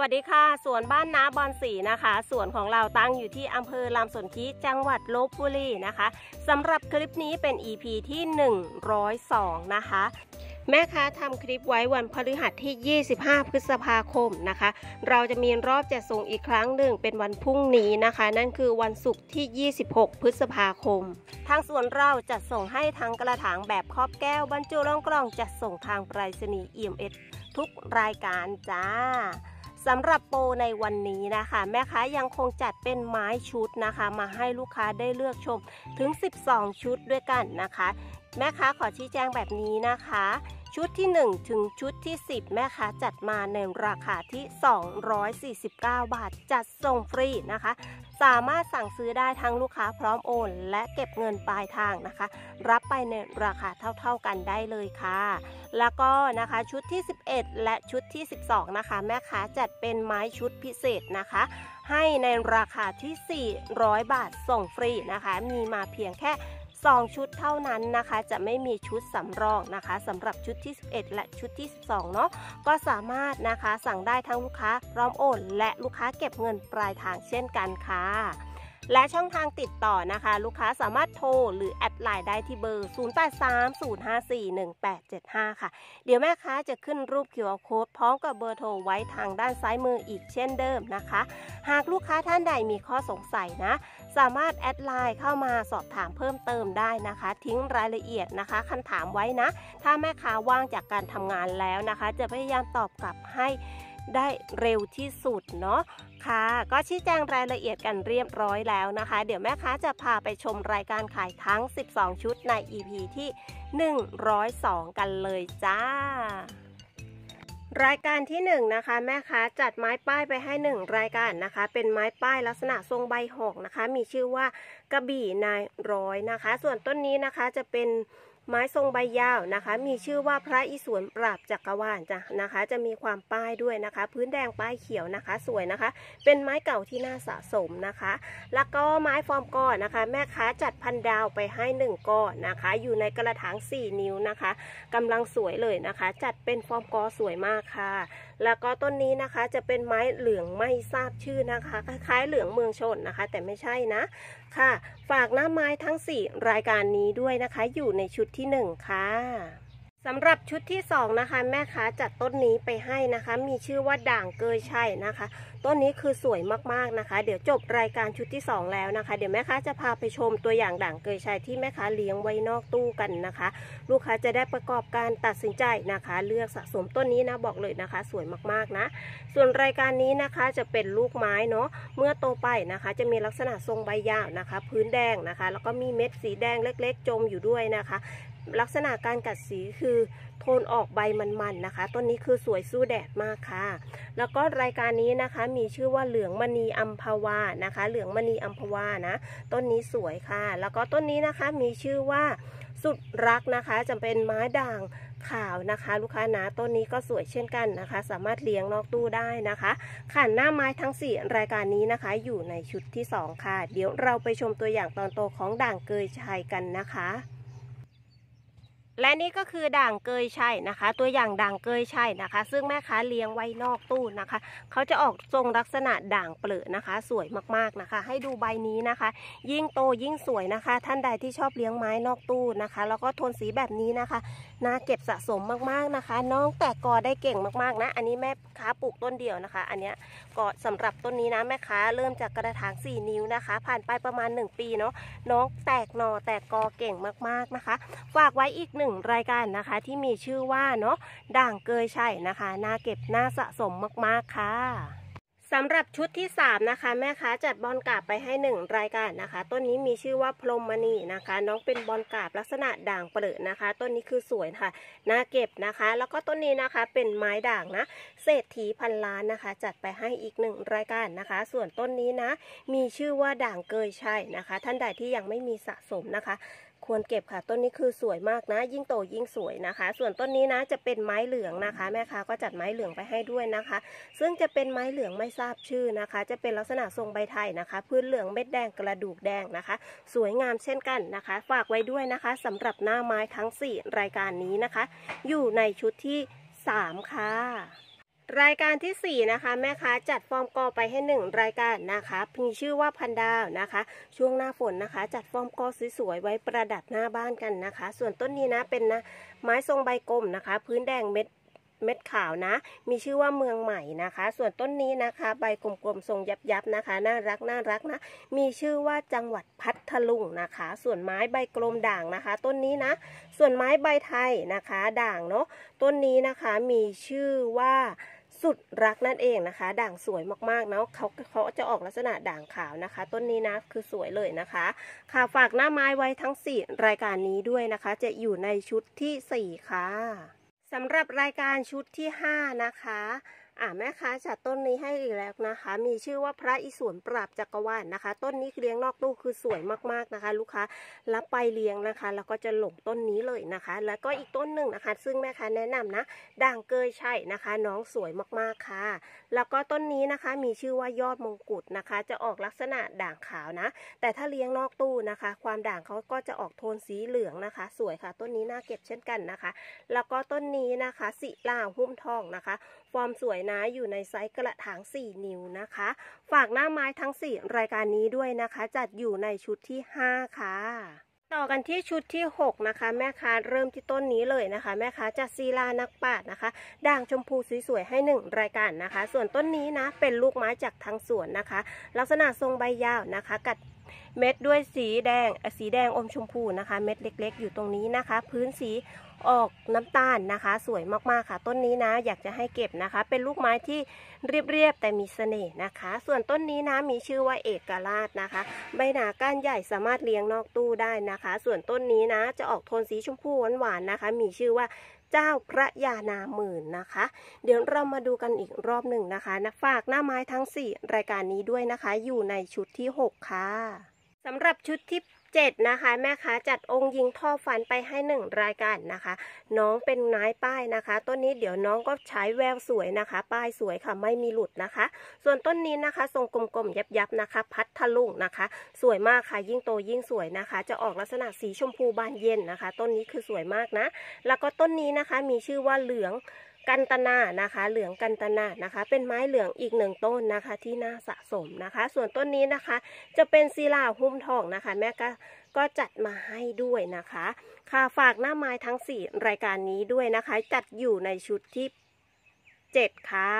วัสดีค่ะ สวนบ้านนาบอนสีนะคะ สวนของเราตั้งอยู่ที่อำเภอลำสนธิจังหวัดลบบุรีนะคะ สำหรับคลิปนี้เป็น EP ีที่ 102 นะคะ แม่ค้าทำคลิปไว้วันพฤหัสที่ 25 พฤษภาคมนะคะ เราจะมีรอบจะส่งอีกครั้งหนึ่งเป็นวันพรุ่งนี้นะคะ นั่นคือวันศุกร์ที่ 26 พฤษภาคม ทางสวนเราจะส่งให้ทางกระถางแบบครอบแก้วบรรจุรองกล่องจะส่งทางไปรษณีย์ EMS ทุกรายการจ้าสำหรับโปรในวันนี้นะคะ แม่ค้ายังคงจัดเป็นไม้ชุดนะคะ มาให้ลูกค้าได้เลือกชมถึง 12 ชุดด้วยกันนะคะ แม่ค้าขอชี้แจงแบบนี้นะคะ ชุดที่ 1 ถึงชุดที่ 10 แม่ค้าจัดมาในราคาที่ 249 บาทจัดส่งฟรีนะคะสามารถสั่งซื้อได้ทั้งลูกค้าพร้อมโอน และเก็บเงินปลายทางนะคะ รับไปในราคาเท่าๆกันได้เลยค่ะ แล้วก็นะคะชุดที่ 11 และชุดที่ 12 นะคะ แม่ค้าจัดเป็นไม้ชุดพิเศษนะคะ ให้ในราคาที่ 400 บาทส่งฟรีนะคะ มีมาเพียงแค่2 ชุดเท่านั้นนะคะ จะไม่มีชุดสำรองนะคะสำหรับชุดที่ 11 และชุดที่ 12เนาะก็สามารถนะคะสั่งได้ทั้งลูกค้าพร้อมโอน และลูกค้าเก็บเงินปลายทางเช่นกันค่ะและช่องทางติดต่อนะคะลูกค้าสามารถโทรหรือแอดไลน์ได้ที่เบอร์ 0830541875ค่ะ เดี๋ยวแม่ค้าจะขึ้นรูป QR Code พร้อมกับเบอร์โทรไว้ทางด้านซ้ายมืออีกเช่นเดิมนะคะ หากลูกค้าท่านใดมีข้อสงสัยนะสามารถแอดไลน์เข้ามาสอบถามเพิ่มเติมได้นะคะ ทิ้งรายละเอียดนะคะคำถามไว้นะ ถ้าแม่ค้าว่างจากการทำงานแล้วนะคะ จะพยายามตอบกลับให้ได้เร็วที่สุดเนาะค่ะก็ชี้แจงรายละเอียดกันเรียบร้อยแล้วนะคะ เดี๋ยวแม่ค้าจะพาไปชมรายการขายทั้ง 12 ชุดใน EP ที่ 102 กันเลยจ้ารายการที่1นนะคะแม่ค้าจัดไม้ป้ายไปให้1รายการนะคะ เป็นไม้ป้ายลักษณะทรงใบหอกนะคะ มีชื่อว่ากระบี่นายร้อยนะคะ ส่วนต้นนี้นะคะจะเป็นไม้ทรงใบยาวนะคะ มีชื่อว่าพระอิศวรปราบจักรวาลจ้ะนะคะ จะมีความป้ายด้วยนะคะ พื้นแดงป้ายเขียวนะคะสวยนะคะ เป็นไม้เก่าที่น่าสะสมนะคะ แล้วก็ไม้ฟอร์มก้อนนะคะ แม่ค้าจัดพันดาวไปให้ 1ก้อนนะคะ อยู่ในกระถาง 4 นิ้วนะคะ กำลังสวยเลยนะคะ จัดเป็นฟอร์มกอสวยมากค่ะ แล้วก็ต้นนี้นะคะจะเป็นไม้เหลืองไม่ทราบชื่อนะคะ คล้ายเหลืองเมืองชนนะคะ แต่ไม่ใช่นะค่ะ ฝากหน้าไม้ทั้ง 4 รายการนี้ด้วยนะคะ อยู่ในชุดที่1ค่ะสำหรับชุดที่สองนะคะแม่ค้าจัดต้นนี้ไปให้นะคะ มีชื่อว่าด่างเกยชัยนะคะ ต้นนี้คือสวยมากๆนะคะ เดี๋ยวจบรายการชุดที่สองแล้วนะคะ เดี๋ยวแม่ค้าจะพาไปชมตัวอย่างด่างเกยชัยที่แม่ค้าเลี้ยงไว้นอกตู้กันนะคะ ลูกค้าจะได้ประกอบการตัดสินใจนะคะ เลือกสะสมต้นนี้นะบอกเลยนะคะ สวยมากๆนะ ส่วนรายการนี้นะคะจะเป็นลูกไม้เนาะเมื่อโตไปนะคะ จะมีลักษณะทรงใบยาวนะคะ พื้นแดงนะคะ แล้วก็มีเม็ดสีแดงเล็กๆจมอยู่ด้วยนะคะลักษณะการกัดสีคือโทนออกใบมันๆนะคะ ต้นนี้คือสวยสู้แดดมากค่ะ แล้วก็รายการนี้นะคะมีชื่อว่าเหลืองมณีอัมพวานะคะ เหลืองมณีอัมพวานะ ต้นนี้สวยค่ะ แล้วก็ต้นนี้นะคะมีชื่อว่าสุดรักนะคะจาเป็นไม้ด่างขาวนะคะ ลูกค้านะต้นนี้ก็สวยเช่นกันนะคะ สามารถเลี้ยงนอกตู้ได้นะคะขันหน้าไม้ทั้ง4รายการนี้นะคะ อยู่ในชุดที่2ค่ะเดี๋ยวเราไปชมตัวอย่างตอนโตของด่างเกยชัยกันนะคะและนี่ก็คือด่างเกยชัยนะคะ ตัวอย่างด่างเกยชัยนะคะ ซึ่งแม่ค้าเลี้ยงไว้นอกตู้นะคะ เขาจะออกทรงลักษณะด่างเปลือนะคะ สวยมากๆนะคะ ให้ดูใบนี้นะคะ ยิ่งโตยิ่งสวยนะคะ ท่านใดที่ชอบเลี้ยงไม้นอกตู้นะคะ แล้วก็โทนสีแบบนี้นะคะน่าเก็บสะสมมากๆนะคะ น้องแตกกอได้เก่งมากๆนะ อันนี้แม่ค้าปลูกต้นเดียวนะคะ อันเนี้ยกอสำหรับต้นนี้นะแม่ค้าเริ่มจากกระถาง4นิ้วนะคะ ผ่านไปประมาณ 1 ปีเนาะน้องแตกหนอแตกกอเก่งมากๆนะคะฝากไว้อีกหนึ่งนึ่งรายการนะคะที่มีชื่อว่าเนาะด่างเกยชัยนะคะน่าเก็บน่าสะสมมากๆค่ะสำหรับชุดที่ 3 นะคะ แม่ค้าจัดบอลกาบไปให้ 1 รายการนะคะ ต้นนี้มีชื่อว่าพรมมณีนะคะ น้องเป็นบอลกาบลักษณะด่างเปลือนะคะ ต้นนี้คือสวยค่ะน่าเก็บนะคะ แล้วก็ต้นนี้นะคะเป็นไม้ด่างนะ เศรษฐีพันล้านนะคะ จัดไปให้อีก 1 รายการนะคะ ส่วนต้นนี้นะ มีชื่อว่าด่างเกยชัยนะคะ ท่านใดที่ยังไม่มีสะสมนะคะควรเก็บค่ะต้นนี้คือสวยมากนะ ยิ่งโตยิ่งสวยนะคะ ส่วนต้นนี้นะจะเป็นไม้เหลืองนะคะแม่ค้าก็จัดไม้เหลืองไปให้ด้วยนะคะ ซึ่งจะเป็นไม้เหลืองไม่ทราบชื่อนะคะ จะเป็นลักษณะทรงใบไทยนะคะพื้นเหลืองเม็ดแดงกระดูกแดงนะคะ สวยงามเช่นกันนะคะ ฝากไว้ด้วยนะคะ สำหรับหน้าไม้ทั้ง 4 รายการนี้นะคะ อยู่ในชุดที่ 3ค่ะรายการที่4นะคะ แม่ค้าจัดฟอร์มกอไปให้ 1 รายการนะคะมีชื่อว่าพันดาวนะคะ ช่วงหน้าฝนนะคะ จัดฟอร์มกอสวยๆไว้ประดับหน้าบ้านกันนะคะ ส่วนต้นนี้นะเป็นนะไม้ทรงใบกลมนะคะ พื้นแดงเม็ดเม็ดขาวนะ มีชื่อว่าเมืองใหม่นะคะ ส่วนต้นนี้นะคะ ใบกลมๆทรงยับๆนะคะ น่ารักน่ารักนะ มีชื่อว่าจังหวัดพัทลุงนะคะ ส่วนไม้ใบกลมด่างนะคะ ต้นนี้นะ ส่วนไม้ใบไทยนะคะ ด่างเนาะต้นนี้นะคะมีชื่อว่าสุดรักนั่นเองนะคะ ด่างสวยมาก ๆเนาะเขาเขาจะออกลักษณะด่างขาวนะคะ ต้นนี้นะคือสวยเลยนะคะค่ะฝากหน้าไม้ไว้ทั้ง 4 รายการนี้ด้วยนะคะ จะอยู่ในชุดที่ 4 ค่ะสำหรับรายการชุดที่ 5 นะคะอ่าแม่ค้าจัดต้นนี้ให้อีกแล้วนะคะ มีชื่อว่าพระอิศวรปราบจักรวาลนะคะ ต้นนี้เลี้ยงนอกตู้คือสวยมากๆนะคะ ลูกค้า รับไปเลี้ยงนะคะ แล้วก็จะหลงต้นนี้เลยนะคะ แล้วก็อีกต้นหนึ่งนะคะ ซึ่งแม่ค้าแนะนำนะ ด่างเกยใช่นะคะ น้องสวยมากๆค่ะแล้วก็ต้นนี้นะคะมีชื่อว่ายอดมงกุฎนะคะ จะออกลักษณะด่างขาวนะ แต่ถ้าเลี้ยงนอกตู้นะคะ ความด่างเขาก็จะออกโทนสีเหลืองนะคะ สวยค่ะ ต้นนี้น่าเก็บเช่นกันนะคะ แล้วก็ต้นนี้นะคะสิล่าหุ้มทองนะคะ ฟอร์มสวยนะอยู่ในไซส์กระถาง 4 นิ้วนะคะ ฝากหน้าไม้ทั้ง4รายการนี้ด้วยนะคะจัดอยู่ในชุดที่ 5 ค่ะต่อกันที่ชุดที่6นะคะ แม่ค้าเริ่มที่ต้นนี้เลยนะคะ แม่ค้าจะซีลานักปาดนะคะ ด่างชมพูสวยๆให้ 1 รายการนะคะ ส่วนต้นนี้นะเป็นลูกไม้จากทางสวนนะคะ ลักษณะทรงใบยาวนะคะกัดเม็ดด้วยสีแดงสีแดงอมชมพูนะคะ เม็ดเล็กๆ อยู่ตรงนี้นะคะ พื้นสีออกน้ำตาลนะคะ สวยมากๆค่ะ ต้นนี้นะอยากจะให้เก็บนะคะ เป็นลูกไม้ที่เรียบๆแต่มีเสน่ห์นะคะ ส่วนต้นนี้นะมีชื่อว่าเอกราชนะคะ ใบหนาก้านใหญ่สามารถเลี้ยงนอกตู้ได้นะคะ ส่วนต้นนี้นะจะออกโทนสีชมพูหวานๆนะคะ มีชื่อว่าเจ้าพระยานาหมื่นนะคะ เดี๋ยวเรามาดูกันอีกรอบหนึ่งนะคะนะฝากหน้าไม้ทั้ง 4 รายการนี้ด้วยนะคะ อยู่ในชุดที่ 6 ค่ะสำหรับชุดที่7นะคะแม่ค้าจัดองค์ยิงท่อฟันไปให้1รายการนะคะ น้องเป็นนายป้ายนะคะต้นนี้เดี๋ยวน้องก็ใช้แววสวยนะคะ ป้ายสวยค่ะไม่มีหลุดนะคะ ส่วนต้นนี้นะคะทรงกลมๆยับๆนะคะ พัดทะลุงนะคะ สวยมากค่ะยิ่งโตยิ่งสวยนะคะ จะออกลักษณะสีชมพูบานเย็นนะคะ ต้นนี้คือสวยมากนะ แล้วก็ต้นนี้นะคะมีชื่อว่าเหลืองกันตนานะคะเหลืองกันตนานะคะ เป็นไม้เหลืองอีกหนึ่งต้นนะคะ ที่น่าสะสมนะคะ ส่วนต้นนี้นะคะ จะเป็นศิลาหุ้มทองนะคะ แม่ก็ก็จัดมาให้ด้วยนะคะ ค่ะฝากหน้าไม้ทั้งสี่รายการนี้ด้วยนะคะ จัดอยู่ในชุดที่เจ็ดค่ะ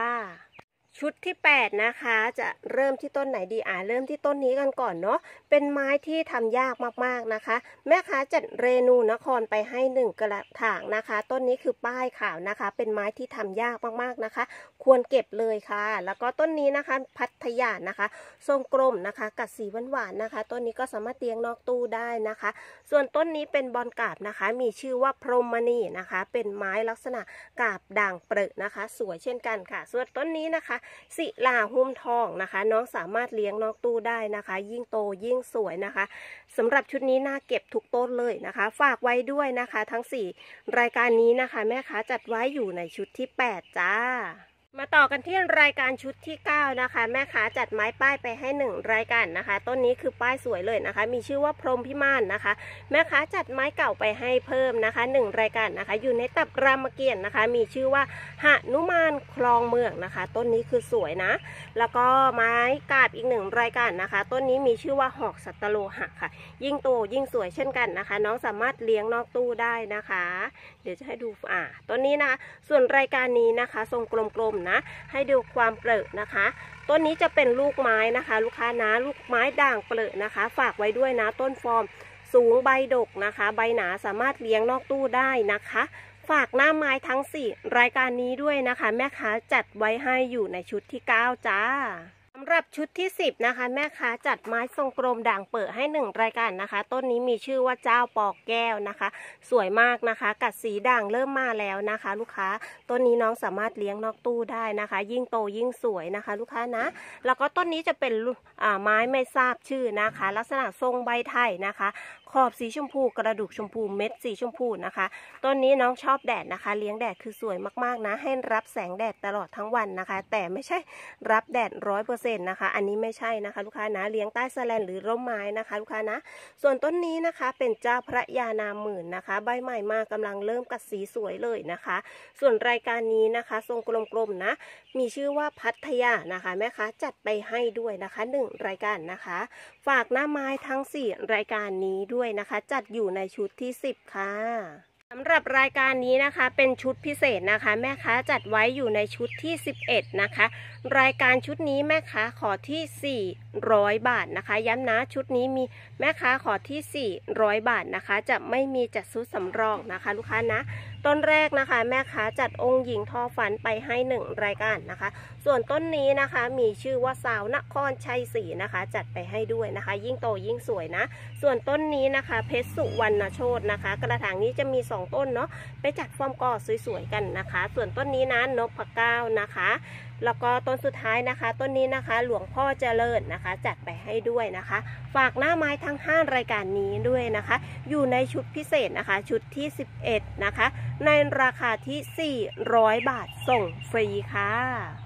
ชุดที่ 8 นะคะ จะเริ่มที่ต้นไหนดีอ่าเริ่มที่ต้นนี้กันก่อนเนาะเป็นไม้ที่ทำยากมากๆนะคะ แม่ค้าจัดเรนูนครไปให้หนึ่งกระถางนะคะ ต้นนี้คือป้ายขาวนะคะ เป็นไม้ที่ทำยากมากๆนะคะ ควรเก็บเลยค่ะ แล้วก็ต้นนี้นะคะพัทยานะคะ ทรงกลมนะคะ กัดสีหวานๆนะคะ ต้นนี้ก็สามารถเตียงนอกตู้ได้นะคะ ส่วนต้นนี้เป็นบอลกาบนะคะ มีชื่อว่าพรมมณีนะคะ เป็นไม้ลักษณะกาบด่างเปรอะนะคะสวยเช่นกันค่ะ ส่วนต้นนี้นะคะสิลาหุ้มทองนะคะ น้องสามารถเลี้ยงนอกตู้ได้นะคะ ยิ่งโตยิ่งิ่งสวยนะคะสำหรับชุดนี้น่าเก็บทุกต้นเลยนะคะ ฝากไว้ด้วยนะคะ ทั้ง 4 รายการนี้นะคะ แม่ค้าจัดไว้อยู่ในชุดที่ 8 จ้ามาต่อกันที่รายการชุดที่9นะคะแม่ค้าจัดไม้ป้ายไปให้ 1 รายการนะคะ ต้นนี้คือป้ายสวยเลยนะคะ มีชื่อว่าพรมพิมานนะคะ แม่ค้าจัดไม้เก่าไปให้เพิ่มนะคะ 1 รายการนะคะ อยู่ในตับรามเกียรตินะคะ มีชื่อว่าหนุมานคลองเมืองนะคะ ต้นนี้คือสวยนะ แล้วก็ไม้กาบอีกหนึ่งรายการนะคะ ต้นนี้มีชื่อว่าหอกสัตโลหะค่ะ ยิ่งโตยิ่งสวยเช่นกันนะคะ น้องสามารถเลี้ยงนอกตู้ได้นะคะเดี๋ยวจะให้ดูอ่าต้นนี้นะคะส่วนรายการนี้นะคะทรงกลมๆนะให้ดูความเปรอะนะคะ ต้นนี้จะเป็นลูกไม้นะคะ ลูกค้านะ ลูกไม้ด่างเปรอะนะคะ ฝากไว้ด้วยนะ ต้นฟอร์ม สูงใบดกนะคะ ใบหนาสามารถเลี้ยงนอกตู้ได้นะคะ ฝากหน้าไม้ทั้ง 4 รายการนี้ด้วยนะคะ แม่ค้าจัดไว้ให้อยู่ในชุดที่ 9 จ้าสำหรับชุดที่10นะคะแม่ค้าจัดไม้ทรงกลมด่างเปิดให้ 1 รายการนะคะ ต้นนี้มีชื่อว่าเจ้าปอกแก้วนะคะ สวยมากนะคะ กัดสีด่างเริ่มมาแล้วนะคะ ลูกค้าต้นนี้น้องสามารถเลี้ยงนอกตู้ได้นะคะ ยิ่งโตยิ่งสวยนะคะลูกค้านะแล้วก็ต้นนี้จะเป็นไม้ไม่ทราบชื่อนะคะ ลักษณะทรงใบไทยนะคะ ขอบสีชมพูกระดูกชมพูเม็ดสีชมพูนะคะต้นนี้น้องชอบแดดนะคะเลี้ยงแดดคือสวยมากๆนะ ให้รับแสงแดดตลอดทั้งวันนะคะ แต่ไม่ใช่รับแดดร้อยเปอร์เซ็เซนนะคะอันนี้ไม่ใช่นะคะลูกค้านะ เลี้ยงใต้สแลนหรือร่มไม้นะคะลูกค้านะส่วนต้นนี้นะคะเป็นเจ้าพระยานามหมื่นนะคะ ใบใหม่มากกาลังเริ่มกัดสีสวยเลยนะคะ ส่วนรายการนี้นะคะ ทรงกลมๆนะ มีชื่อว่าพัทยานะคะแม่ค้าจัดไปให้ด้วยนะคะ 1 รายการนะคะ ฝากหน้าไม้ทั้ง4รายการนี้ด้วยนะคะ จัดอยู่ในชุดที่10ค่ะสำหรับรายการนี้นะคะเป็นชุดพิเศษนะคะ แม่ค้าจัดไว้อยู่ในชุดที่11นะคะ รายการชุดนี้แม่ค้าขอที่400บาทนะคะ ย้ำนะชุดนี้มีแม่ค้าขอที่400บาทนะคะ จะไม่มีจัดชุดสำรองนะคะลูกค้านะต้นแรกนะคะ แม่ค้าจัดองค์หญิงทอฝันไปให้หนึ่งรายการนะคะส่วนต้นนี้นะคะมีชื่อว่าสาวนครชัยศรีนะคะ จัดไปให้ด้วยนะคะ ยิ่งโตยิ่งสวยนะส่วนต้นนี้นะคะ เพชรสุวรรณโชตนะคะ กระถางนี้จะมี 2 ต้นเนาะไปจัดฟอร์มกอสวยๆกันนะคะ ส่วนต้นนี้นะนกพะก้าวนะคะ แล้วก็ต้นสุดท้ายนะคะ ต้นนี้นะคะหลวงพ่อเจริญนะคะ จัดไปให้ด้วยนะคะ ฝากหน้าไม้ทั้ง5รายการนี้ด้วยนะคะ อยู่ในชุดพิเศษนะคะ ชุดที่ 11 นะคะในราคาที่ 400 บาทส่งฟรีค่ะ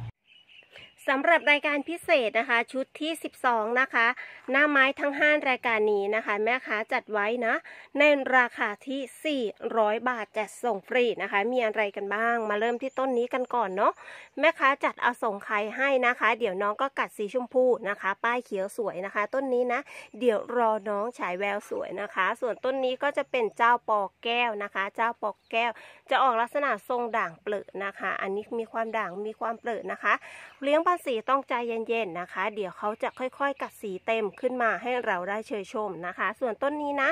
สำหรับรายการพิเศษนะคะชุดที่12นะคะ หน้าไม้ทั้ง5รายการนี้นะคะ แม่ค้าจัดไว้นะในราคาที่ 400 บาทจัดส่งฟรีนะคะ มีอะไรกันบ้าง มาเริ่มที่ต้นนี้กันก่อน เนาะแม่ค้าจัดเอาส่งใครให้นะคะ เดี๋ยวน้องก็กัดสีชมพูนะคะ ป้ายเขียวสวยนะคะ ต้นนี้นะ เดี๋ยวรอน้องฉายแววสวยนะคะ ส่วนต้นนี้ก็จะเป็นเจ้าปอกแก้วนะคะ เจ้าปอกแก้ว จะออกลักษณะทรงด่างเปลือนะคะ อันนี้มีความด่างมีความเปลือนะคะเลี้ยงาสีต้องใจเย็นๆนะคะ เดี๋ยวเขาจะค่อยๆ กัดสีเต็มขึ้นมาให้เราได้เชยชมนะคะ ส่วนต้นนี้นะ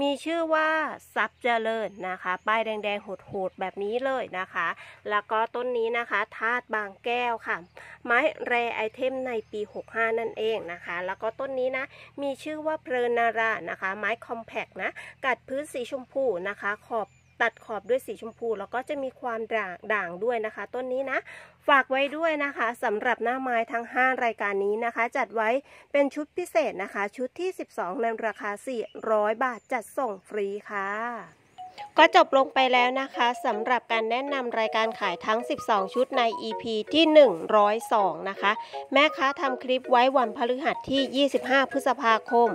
มีชื่อว่าซับเจริญนะคะป้ายแดงๆโหดๆแบบนี้เลยนะคะ แล้วก็ต้นนี้นะคะธาตุบางแก้วค่ะ ไม้แรไอเทมในปี 65 นั่นเองนะคะ แล้วก็ต้นนี้นะ มีชื่อว่าเพลนนารานะคะ ไม้คอมแพกนะ กัดพื้นสีชมพูนะคะ ขอบตัดขอบด้วยสีชมพูแล้วก็จะมีความด่างด่างด้วยนะคะ ต้นนี้นะฝากไว้ด้วยนะคะสำหรับหน้าไม้ทั้ง5รายการนี้นะคะ จัดไว้เป็นชุดพิเศษนะคะ ชุดที่ 12 ในราคา 400 บาทจัดส่งฟรีค่ะก็จบลงไปแล้วนะคะสำหรับการแนะนำรายการขายทั้ง 12 ชุดใน EP ที่ 102 นะคะ แม่ค้าทำคลิปไว้วันพฤหัสที่ 25 พฤษภาคม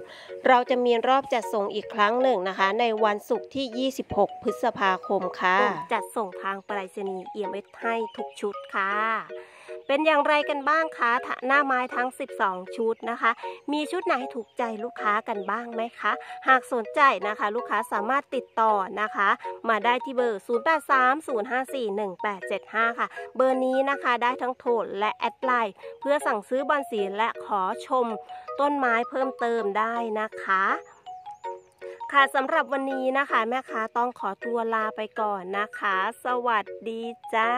เราจะมีรอบจัดส่งอีกครั้งหนึ่งนะคะ ในวันศุกร์ที่ 26 พฤษภาคมค่ะ จัดส่งทางไปรษณีย์ EMS ให้ทุกชุดค่ะเป็นอย่างไรกันบ้างคะ หน้าไม้ทั้ง 12 ชุดนะคะ มีชุดไหนถูกใจลูกค้ากันบ้างไหมคะ หากสนใจนะคะลูกค้าสามารถติดต่อนะคะ มาได้ที่เบอร์ 0830541875 ค่ะ เบอร์นี้นะคะได้ทั้งโทรและแอดไลน์เพื่อสั่งซื้อบอนสีและขอชมต้นไม้เพิ่มเติมได้นะคะ ค่ะสำหรับวันนี้นะคะ แม่ค้าต้องขอตัวลาไปก่อนนะคะ สวัสดีจ้า